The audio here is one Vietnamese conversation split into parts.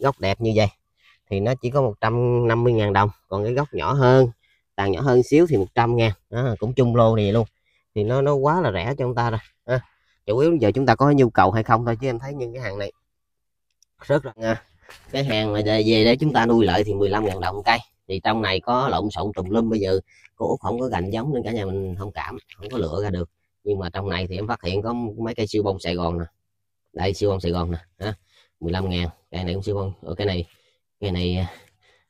gốc đẹp như vậy thì nó chỉ có 150.000 đồng còn cái gốc nhỏ hơn tàn nhỏ hơn xíu thì 100 ngàn à, cũng chung lô này luôn thì nó nó quá là rẻ cho chúng ta rồi à, chủ yếu giờ chúng ta có nhu cầu hay không thôi chứ em thấy những cái hàng này rất là à, cái hàng mà về để chúng ta nuôi lợi thì 15.000 đồng cây thì trong này có lộn xộn tùm lum bây giờ cô út không có gành giống nên cả nhà mình không cảm không có lựa ra được nhưng mà trong này thì em phát hiện có mấy cây siêu bông sài gòn nè đây siêu bông sài gòn nè à. 15 ngàn cái này cũng siêu con ở cái này cái này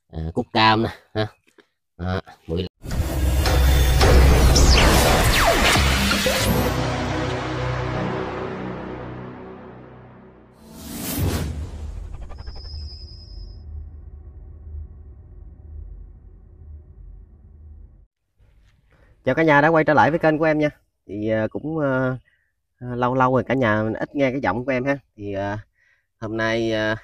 à, cúc cam nè ha à, 15 chào cả nhà đã quay trở lại với kênh của em nha thì à, cũng uh, lâu lâu rồi cả nhà ít nghe cái giọng của em ha thì uh, hôm nay à,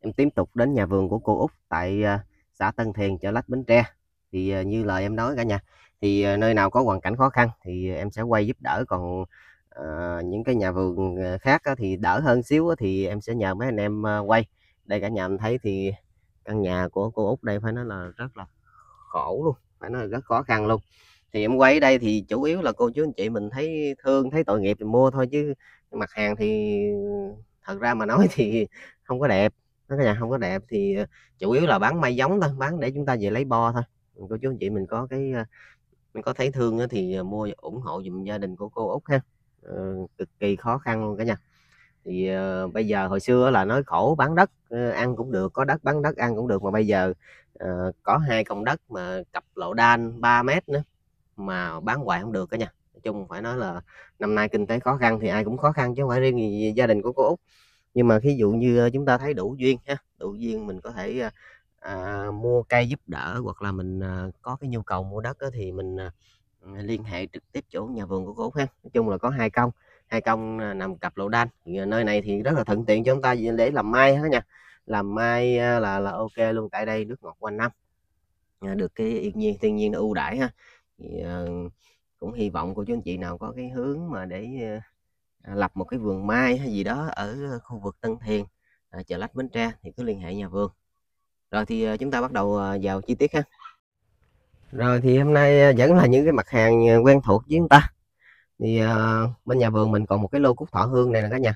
em tiếp tục đến nhà vườn của cô út tại à, xã Tân Thiền chợ Lách Bến Tre thì à, như lời em nói cả nhà thì nơi nào có hoàn cảnh khó khăn thì em sẽ quay giúp đỡ còn những cái nhà vườn khác thì đỡ hơn xíu thì em sẽ nhờ mấy anh em quay đây cả nhà em thấy thì căn nhà của cô út đây phải nói là rất là khổ luôn phải nói là rất khó khăn luôn thì em quay đây thì chủ yếu là cô chú anh chị mình thấy thương thấy tội nghiệp thì mua thôi chứ mặt hàng thì thật ra mà nói thì không có đẹp nó nhà không có đẹp thì ờ, chủ yếu là bán may giống thôi bán để chúng ta về lấy bo thôi cô chú anh chị mình có cái ờ, mình có thấy thương thì ờ, mua ủng hộ dùm gia đình của cô út ha cực kỳ khó khăn luôn cả nhà thì bây giờ hồi xưa là nói khổ bán đất ăn cũng được có đất bán đất ăn cũng được mà bây giờ có hai công đất mà cặp lộ đan 3 mét nữa mà bán hoài không được cả nhà chung phải nói là năm nay kinh tế khó khăn thì ai cũng khó khăn chứ không phải riêng gì gia đình của cô út nhưng mà ví dụ như ờ, chúng ta thấy đủ duyên ha đủ duyên mình có thể ờ, à, mua cây giúp đỡ hoặc là mình à, có cái nhu cầu mua đất đó, thì mình à, liên hệ trực tiếp chỗ nhà vườn của cô út ha nói chung là có hai công hai công nằm cặp lộ đan nơi này thì rất là thuận tiện cho chúng ta để làm mai hết nha làm mai là là ok luôn tại đây nước ngọt quanh năm được cái yên nhiên thiên nhiên ưu đãi ha thì, uh, cũng hy vọng cô chú anh chị nào có cái hướng mà để ờ, à, lập một cái vườn mai hay gì đó ở ờ, khu vực Tân Thiền à, chợ Lách Bến Tre thì cứ liên hệ nhà vườn rồi thì ờ, chúng ta bắt đầu vào chi tiết ha rồi thì hôm nay vẫn là những cái mặt hàng quen thuộc với chúng ta thì bên nhà vườn mình còn một cái lô cúc thọ hương này nè cả nhà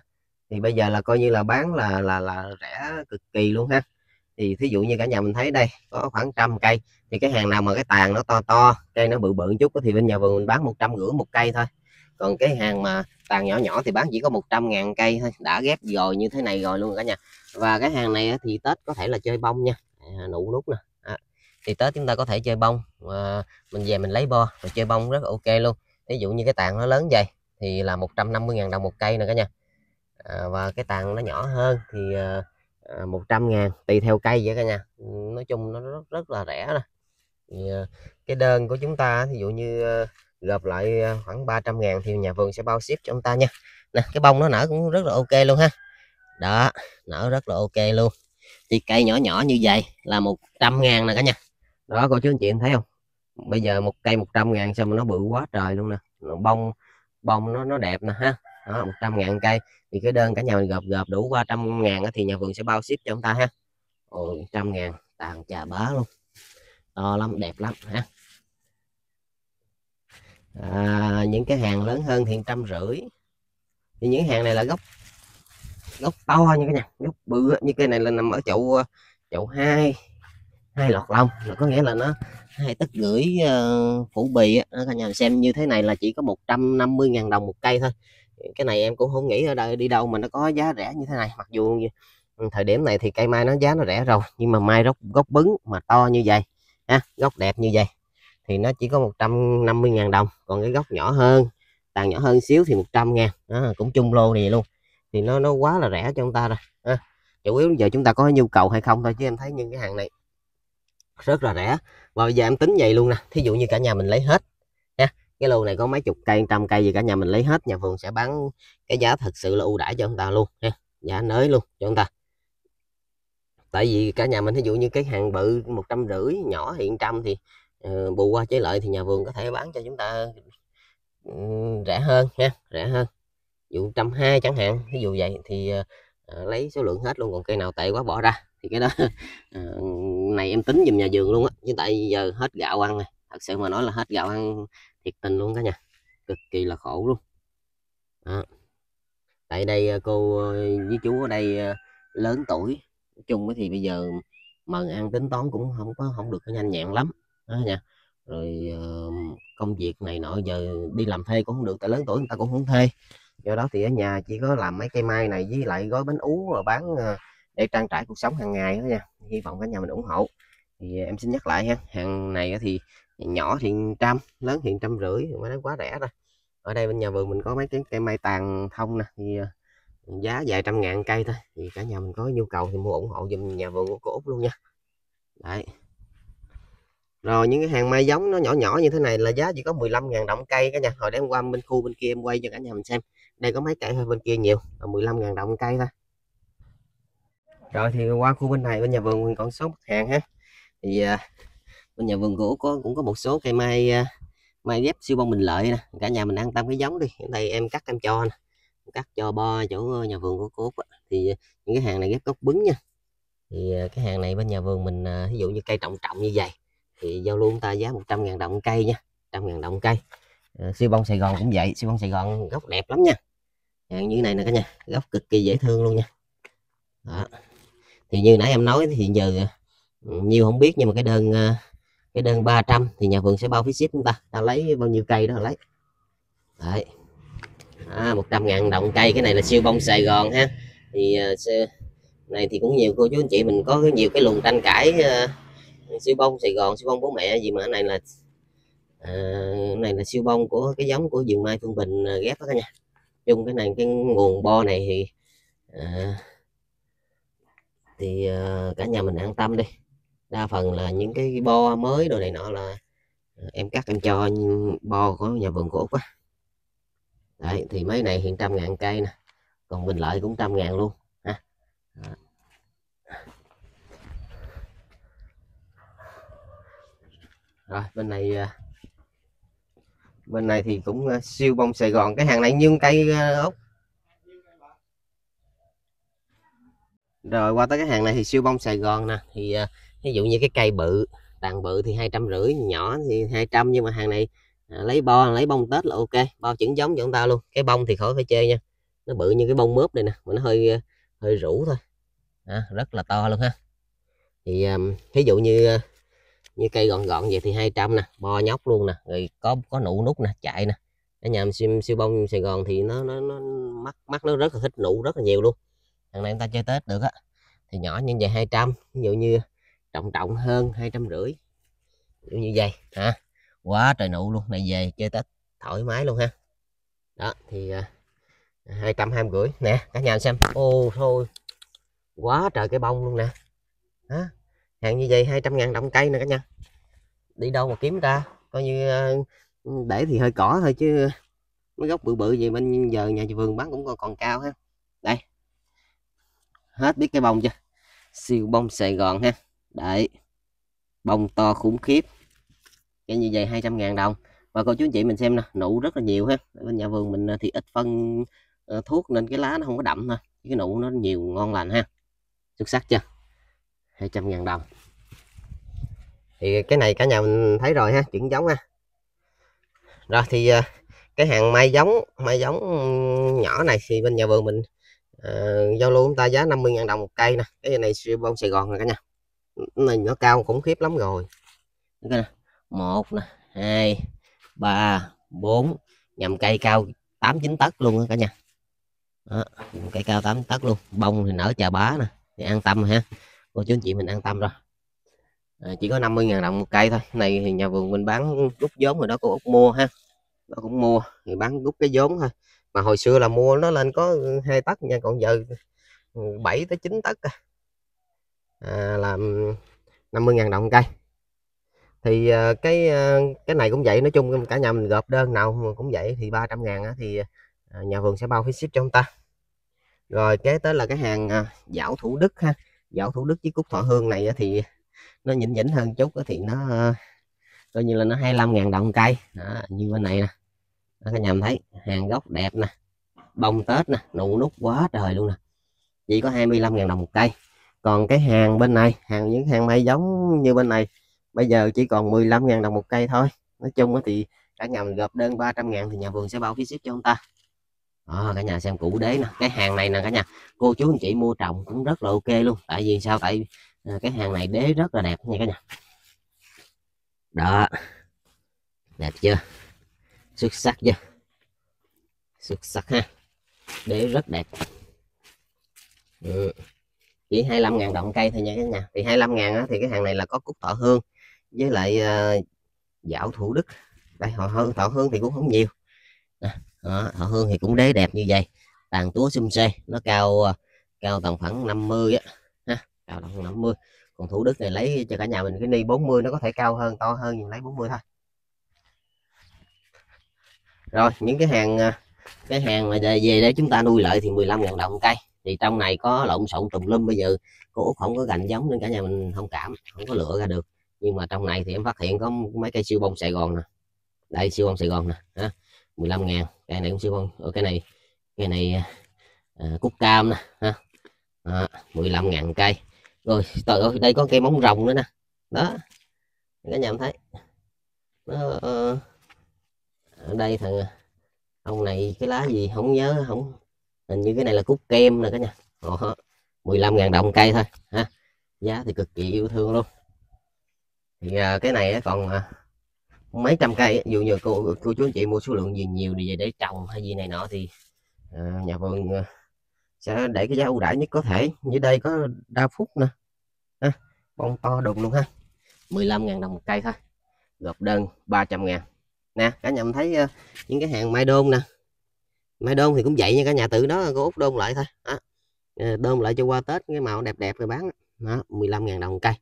thì bây giờ là coi như là bán là là là rẻ cực kỳ luôn ha thì thí dụ như cả nhà mình thấy đây có khoảng trăm cây thì cái hàng nào mà cái tàn nó to to cây nó bự bự chút thì bên nhà vườn mình bán một trăm rưỡi một cây thôi còn cái hàng mà tàn nhỏ nhỏ thì bán chỉ có 100 ngàn cây thôi đã ghép rồi như thế này rồi luôn cả nhà và cái hàng này thì Tết có thể là chơi bông nha à, nụ nút nè à, thì Tết chúng ta có thể chơi bông à, mình về mình lấy bo rồi chơi bông rất ok luôn ví dụ như cái tàn nó lớn vậy thì là 150 ngàn đồng một cây nè cả nhà à, và cái tàn nó nhỏ hơn thì à, 100 à, ngàn tùy theo cây vậy cả nhà ừ, nói chung nó rất, rất là rẻ nè à, cái đơn của chúng ta ví dụ như à, gộp lại khoảng 300 ngàn thì nhà vườn sẽ bao ship cho ông ta nha nè cái bông nó nở cũng rất là ok luôn ha đó nở rất là ok luôn thì cây nhỏ nhỏ như vậy là 100 ngàn nè cả nhà đó cô chú anh chị thấy không bây giờ một cây 100 ngàn sao mà nó bự quá trời luôn nè bông bông nó nó đẹp nè ha đó, 100 ngàn cây thì cái đơn cả nhà mình gộp gộp đủ qua trăm ngàn thì nhà vườn sẽ bao ship cho chúng ta ha ồ trăm ngàn tàn trà bá luôn to lắm đẹp lắm ha à, những cái hàng lớn hơn thì trăm rưỡi thì những hàng này là gốc gốc to như cái nhà gốc bự như cây này là nằm ở chậu ờ, chậu hai hai lọt lông là có nghĩa là nó hai tất gửi uh, phủ bì á cả nhà xem như thế này là chỉ có 150 000 đồng một cây thôi cái này em cũng không nghĩ ở đây đi đâu mà nó có giá rẻ như thế này mặc dù ừ, thời điểm này thì cây mai nó giá nó rẻ rồi nhưng mà mai gốc gốc bứng mà to như vậy ha, gốc đẹp như vậy thì nó chỉ có 150.000 đồng còn cái gốc nhỏ hơn tàn nhỏ hơn xíu thì 100 ngàn đó, cũng chung lô này luôn thì nó nó quá là rẻ cho chúng ta rồi ha. chủ yếu giờ chúng ta có nhu cầu hay không thôi chứ em thấy những cái hàng này rất là rẻ và bây giờ em tính vậy luôn nè thí dụ như cả nhà mình lấy hết cái lô này có mấy chục cây trăm cây gì cả nhà mình lấy hết nhà vườn sẽ bán cái giá thật sự là ưu đãi cho chúng ta luôn ha giá nới luôn cho chúng ta tại vì cả nhà mình ví dụ như cái hàng bự một trăm rưỡi nhỏ hiện trăm thì uh, bù qua chế lợi thì nhà vườn có thể bán cho chúng ta ừ, rẻ hơn ha rẻ hơn dụ trăm hai chẳng hạn ví dụ vậy thì uh, lấy số lượng hết luôn còn cây nào tệ quá bỏ ra thì cái đó uh, này em tính dùm nhà vườn luôn á chứ tại giờ hết gạo ăn này thật sự mà nói là hết gạo ăn thiệt tình luôn cả nhà cực kỳ là khổ luôn đó. tại đây à, cô ờ, với chú ở đây ờ, lớn tuổi nói chung thì bây giờ mần ăn tính toán cũng không có không được nhanh nhẹn lắm đó nha rồi ờ, công việc này nọ giờ đi làm thuê cũng không được tại lớn tuổi người ta cũng không thuê do đó thì ở nhà chỉ có làm mấy cây mai này với lại gói bánh ú rồi bán để trang trải cuộc sống hàng ngày đó nha hy vọng cả nhà mình ủng hộ thì em xin nhắc lại ha hàng này thì nhỏ thì trăm lớn thì trăm rưỡi mà nó quá rẻ rồi ở đây bên nhà vườn mình có mấy cái cây mai tàn thông nè thì ờ, giá vài trăm ngàn cây thôi thì cả nhà mình có nhu cầu thì mua ủng hộ giùm nhà vườn của cô út luôn nha đấy rồi những cái hàng mai giống nó nhỏ nhỏ như thế này là giá chỉ có 15 ngàn đồng cây cả nhà hồi đêm hôm qua bên khu bên kia em quay cho cả nhà mình xem đây có mấy cây hơi bên kia nhiều là 15 ngàn đồng cây thôi rồi thì qua khu bên này bên nhà vườn mình còn số hàng ha thì ờ, bên nhà vườn gỗ có cũng có một số cây mai à, mai ghép siêu bông bình lợi nè cả nhà mình an tâm cái giống đi đây em cắt em cho nè cắt cho bo chỗ nhà vườn của cốt thì à, những cái hàng này ghép gốc bứng nha thì à, cái hàng này bên nhà vườn mình ví dụ như cây trọng trọng như vậy thì giao luôn ta giá 100 ngàn đồng cây nha 100 ngàn đồng cây siêu bông Sài Gòn cũng vậy siêu bông Sài Gòn gốc đẹp lắm nha hàng như này nè cả nhà gốc cực kỳ dễ thương luôn nha Đó. thì như nãy em nói thì giờ nhiều không biết nhưng mà cái đơn cái đơn 300 thì nhà vườn sẽ bao phí ship chúng ta ta lấy bao nhiêu cây đó lấy đấy à, 100 ngàn đồng cây cái này là siêu bông Sài Gòn ha thì uh, này thì cũng nhiều cô chú anh chị mình có nhiều cái luồng tranh cãi uh, siêu bông Sài Gòn siêu bông bố mẹ gì mà cái này là uh, này là siêu bông của cái giống của vườn mai Phương Bình uh, ghép đó cả nhà chung cái này cái nguồn bo này thì uh, thì uh, cả nhà mình an tâm đi đa phần là những cái bo mới đồ này nọ là ờ, em cắt em cho bo của nhà vườn cổ quá đấy thì mấy này hiện trăm ngàn cây nè còn bình lợi cũng trăm ngàn luôn ha rồi bên này ờ, bên này thì cũng ờ, siêu bông Sài Gòn cái hàng này nhiêu cây ốc rồi qua tới cái hàng này thì siêu bông Sài Gòn nè thì ví dụ như cái cây bự đàn bự thì hai trăm rưỡi nhỏ thì 200 nhưng mà hàng này à, lấy bo lấy bông tết là ok bo chuẩn giống cho chúng ta luôn cái bông thì khỏi phải chơi nha nó bự như cái bông mướp này nè mà nó hơi ờ, hơi rủ thôi à, rất là to luôn ha thì um, ờ, ví dụ như ờ, như cây gọn gọn vậy thì 200 nè bo nhóc luôn nè rồi có có nụ nút nè chạy nè ở nhà siêu, siêu bông Sài Gòn thì nó nó, nó mắt mắt nó rất là thích nụ rất là nhiều luôn thằng này chúng ta chơi Tết được á thì nhỏ như vậy 200 ví dụ như trọng trọng hơn hai trăm rưỡi như vậy hả quá trời nụ luôn này về chơi tết thoải mái luôn ha đó thì à, hai trăm hai rưỡi nè cả nhà xem ô thôi quá trời cái bông luôn nè hả hàng như vậy 200 ngàn đồng cây nè cả nhà đi đâu mà kiếm ra coi như à, để thì hơi cỏ thôi chứ mấy gốc bự bự gì bên giờ nhà vườn bán cũng còn, còn cao ha đây hết biết cái bông chưa siêu bông Sài Gòn ha đấy bông to khủng khiếp cái như vậy 200 ngàn đồng và cô chú anh chị mình xem nè nụ rất là nhiều ha bên nhà vườn mình ờ, thì ít phân ờ, thuốc nên cái lá nó không có đậm thôi cái nụ nó nhiều ngon lành ha xuất sắc chưa 200 ngàn đồng thì cái này cả nhà mình thấy rồi ha chuyển giống ha rồi thì ờ, cái hàng mai giống mai giống nhỏ này thì bên nhà vườn mình uh, giao lưu chúng ta giá 50 ngàn đồng một cây nè cái này siêu bông Sài Gòn nè cả nhà này nó cao khủng khiếp lắm rồi nè một nè hai ba bốn nhầm cây cao tám chín tấc luôn đó cả nhà đó, cây cao tám tấc luôn bông thì nở chà bá nè thì an tâm ha cô chú anh chị mình an tâm rồi à, chỉ có 50.000 đồng một cây thôi này thì nhà vườn mình bán rút vốn rồi đó cô út mua ha nó cũng mua thì bán rút cái vốn thôi mà hồi xưa là mua nó lên có hai tấc nha còn giờ 7 tới 9 tấc à à, là 50.000 đồng cây thì à, cái ờ, cái này cũng vậy nói chung cả nhà mình gộp đơn nào cũng vậy thì 300 ngàn thì à, nhà vườn sẽ bao phí ship cho ông ta rồi kế tới là cái hàng à, dạo thủ đức ha dạo thủ đức với cúc thọ hương này thì nó nhỉnh nhỉnh hơn chút thì nó à, coi như là nó 25.000 đồng cây đó, như bên này nè các nhà mình thấy hàng gốc đẹp nè bông tết nè nụ nút quá trời luôn nè chỉ có 25.000 đồng một cây còn cái hàng bên này hàng những hàng mai giống như bên này bây giờ chỉ còn 15.000 đồng một cây thôi nói chung thì cả nhà mình gộp đơn 300.000 thì nhà vườn sẽ bao phí ship cho ông ta à, cả nhà xem củ đế nè cái hàng này nè cả nhà cô chú anh chị mua trồng cũng rất là ok luôn tại vì sao tại ờ, cái hàng này đế rất là đẹp nha cả nhà đó đẹp chưa xuất sắc chưa xuất sắc ha đế rất đẹp ừ chỉ 25 ngàn đồng cây thôi nha các nhà thì 25 ngàn thì cái hàng này là có cúc tọ hương với lại uh, dạo thủ đức đây họ hương thọ hương thì cũng không nhiều nè, đó, thọ hương thì cũng đế đẹp như vậy tàn túa sum xê nó cao ờ, cao tầm khoảng 50 á ha cao tầm 50 còn thủ đức này lấy cho cả nhà mình cái ni 40 nó có thể cao hơn to hơn nhưng lấy 40 thôi rồi những cái hàng ờ, cái hàng mà về để chúng ta nuôi lợi thì 15 000 đồng cây thì trong này có lộn xộn tùm lum bây giờ cô út không có gành giống nên cả nhà mình thông cảm không có lựa ra được nhưng mà trong này thì em phát hiện có mấy cây siêu bông Sài Gòn nè đây siêu bông Sài Gòn nè ha 15 ngàn cây này cũng siêu bông ở ờ, cái này cái này à, cúc cam nè ha à, 15 ngàn cây rồi trời ơi đây có cây móng rồng nữa nè đó cả nhà mình thấy nó ờ, ở đây thằng ông này cái lá gì không nhớ không hình như cái này là cúc kem nè cả nhà Ồ, 15.000 đồng cây thôi ha giá thì cực kỳ yêu thương luôn thì à, cái này còn à, mấy trăm cây dù nhờ cô cô chú anh chị mua số lượng gì nhiều thì để trồng hay gì này nọ thì à, nhà vườn à, sẽ để cái giá ưu đãi nhất có thể như đây có đa phúc nè ha, bông to đùng luôn ha 15.000 đồng một cây thôi gộp đơn 300 ngàn nè cả nhà mình thấy uh, những cái hàng mai đôn nè mai đôn thì cũng vậy nha cả nhà tự đó cô út đôn lại thôi đó. Ờ, đôn lại cho qua tết cái màu đẹp đẹp rồi bán đó 15.000 đồng cây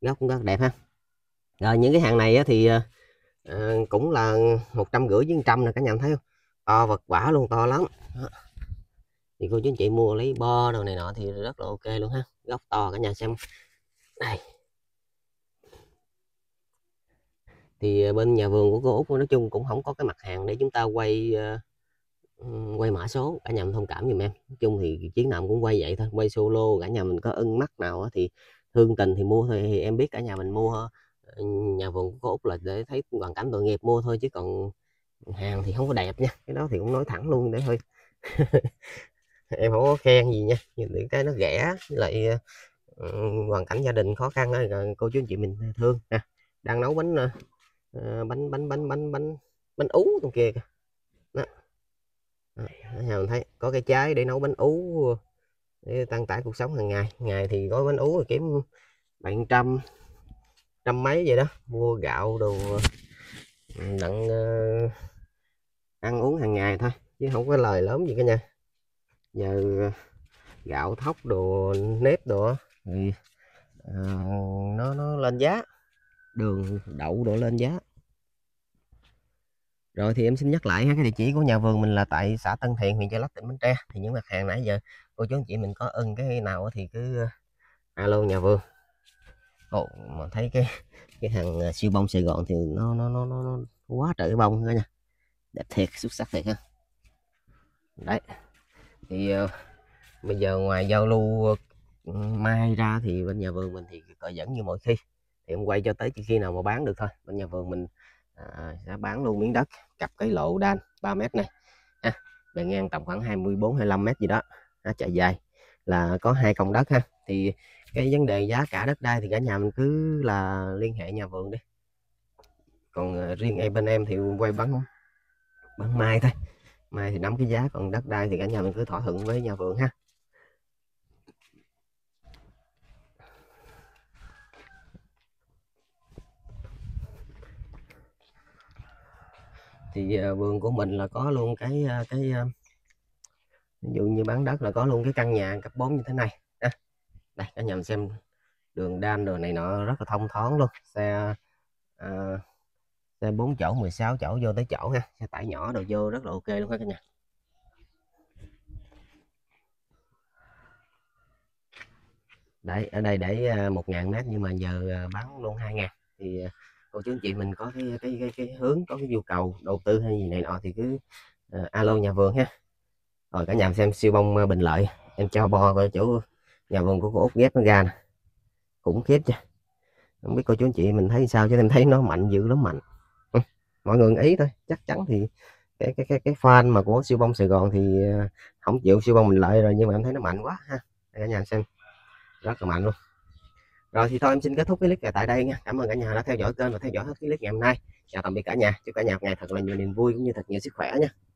gốc cũng rất đẹp ha rồi những cái hàng này thì à, cũng là một trăm rưỡi với trăm nè cả nhà thấy không to vật quả luôn to lắm đó. thì cô chú anh chị mua lấy bo đồ này nọ thì rất là ok luôn ha gốc to cả nhà xem đây thì bên nhà vườn của cô út nói chung cũng không có cái mặt hàng để chúng ta quay uh, quay mã số cả nhà mình thông cảm dùm em nói chung thì chiến nào cũng quay vậy thôi quay solo cả nhà mình có ưng mắt nào thì thương tình thì mua thôi thì em biết cả nhà mình mua ờ, nhà vườn của úc là để thấy hoàn cảnh tội nghiệp mua thôi chứ còn hàng thì không có đẹp nha cái đó thì cũng nói thẳng luôn để thôi em không có khen gì nha những cái nó rẻ lại ờ, hoàn cảnh gia đình khó khăn đó, cô chú anh chị mình thương nè đang nấu bánh uh, bánh bánh bánh bánh bánh bánh ú trong kia kìa đó đó, ờ, mình thấy có cái trái để nấu bánh ú để tăng tải cuộc sống hàng ngày ngày thì gói bánh ú rồi kiếm bạn trăm trăm mấy vậy đó mua gạo đồ ừ, đặng uh, ăn uống hàng ngày thôi chứ không có lời lớn gì cả nha giờ ờ, gạo thóc đồ nếp đồ thì uh, nó nó lên giá đường đậu đồ lên giá rồi thì em xin nhắc lại cái địa chỉ của nhà vườn mình là tại xã Tân Thiện huyện Gia Lách tỉnh Bến Tre thì những mặt hàng nãy giờ cô chú anh chị mình có ưng cái nào thì cứ ờ, alo nhà vườn Ồ, mà thấy cái cái hàng ờ, siêu bông Sài Gòn thì nó nó nó nó, nó quá trời cái bông nữa nha đẹp thiệt xuất sắc thiệt ha đấy thì uh, bây giờ ngoài giao lưu uh, mai ra thì bên nhà vườn mình thì cởi dẫn như mọi khi thì em quay cho tới khi nào mà bán được thôi bên nhà vườn mình à, bán luôn miếng đất cặp cái lộ đan 3 mét này à, bề ngang tầm khoảng 24 25 mét gì đó à, chạy dài là có hai công đất ha thì cái vấn đề giá cả đất đai thì cả nhà mình cứ là liên hệ nhà vườn đi còn uh, riêng em bên em thì quay bán bán mai thôi mai thì nắm cái giá còn đất đai thì cả nhà mình cứ thỏa thuận với nhà vườn ha thì ờ, vườn của mình là có luôn cái ờ, cái ờ, ví dụ như bán đất là có luôn cái căn nhà cấp 4 như thế này ha. đây cả nhà mình xem đường đan đường này nọ rất là thông thoáng luôn xe à, xe bốn chỗ 16 chỗ vô tới chỗ ha xe tải nhỏ đồ vô rất là ok luôn các nhà đấy ở đây để một ngàn mét nhưng mà giờ bán luôn hai ngàn thì cô chú anh chị mình có cái cái cái, cái hướng có cái nhu cầu đầu tư hay gì này nọ thì cứ uh, alo nhà vườn ha rồi cả nhà xem siêu bông uh, bình lợi em cho bo vào chỗ nhà vườn của cô út ghép nó ra nè khủng khiếp chứ không biết cô chú anh chị mình thấy sao chứ em thấy nó mạnh dữ lắm mạnh mọi người ý thôi chắc chắn thì cái cái cái cái fan mà của siêu bông Sài Gòn thì ờ, không chịu siêu bông mình lợi rồi nhưng mà em thấy nó mạnh quá ha cả nhà xem rất là mạnh luôn rồi thì thôi em xin kết thúc cái clip này tại đây nha cảm ơn cả nhà đã theo dõi kênh và theo dõi hết cái clip ngày hôm nay chào tạm biệt cả nhà chúc cả nhà một ngày thật là nhiều niềm vui cũng như thật nhiều sức khỏe nha